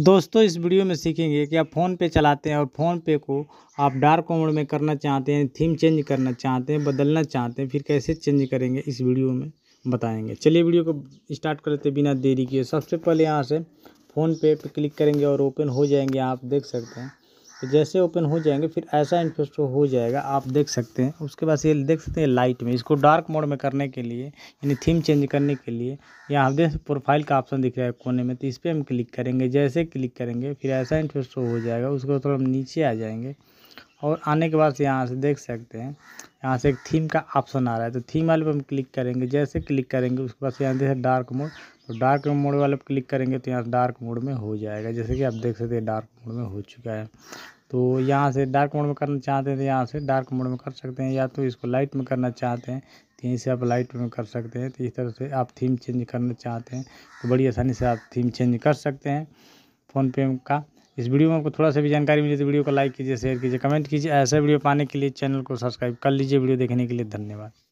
दोस्तों इस वीडियो में सीखेंगे कि आप फ़ोन पे चलाते हैं और फ़ोन पे को आप डार्क मोड में करना चाहते हैं थीम चेंज करना चाहते हैं बदलना चाहते हैं फिर कैसे चेंज करेंगे इस वीडियो में बताएंगे चलिए वीडियो को स्टार्ट करते बिना देरी किए सबसे पहले यहाँ से फ़ोन पे पे क्लिक करेंगे और ओपन हो जाएंगे आप देख सकते हैं तो जैसे ओपन हो जाएंगे फिर ऐसा इन्फेस्ट हो जाएगा आप देख सकते हैं उसके बाद ये देख सकते हैं लाइट में इसको डार्क मोड में करने के लिए यानी थीम चेंज करने के लिए यहाँ आप देख प्रोफाइल का ऑप्शन दिख रहा है कोने में तो इस पर हम क्लिक करेंगे जैसे क्लिक करेंगे फिर ऐसा इन्फेस्ट हो जाएगा उसको थोड़ा हम नीचे आ जाएंगे और आने के बाद से यहाँ से देख सकते हैं यहाँ से एक थीम का ऑप्शन आ रहा है तो थीम वाले पर हम क्लिक करेंगे जैसे क्लिक करेंगे उसके बाद यहाँ देखें डार्क मोड तो डार्क मोड वाले पर क्लिक करेंगे तो यहाँ डार्क मोड में हो जाएगा जैसे कि आप देख सकते हैं डार्क मोड में हो चुका है तो यहाँ से डार्क मोड में करना चाहते हैं तो यहाँ से डार्क मोड में कर सकते हैं या तो इसको लाइट में करना चाहते हैं तो यहीं से आप लाइट में कर सकते हैं तो इस तरह से आप थीम चेंज करना चाहते हैं तो बड़ी आसानी से आप थीम चेंज कर सकते हैं फ़ोनपे का इस वीडियो में आपको थोड़ा सा भी जानकारी मिली तो वीडियो को लाइक कीजिए शेयर कीजिए कमेंट कीजिए ऐसे वीडियो पाने के लिए चैनल को सब्सक्राइब कर लीजिए वीडियो देखने के लिए धन्यवाद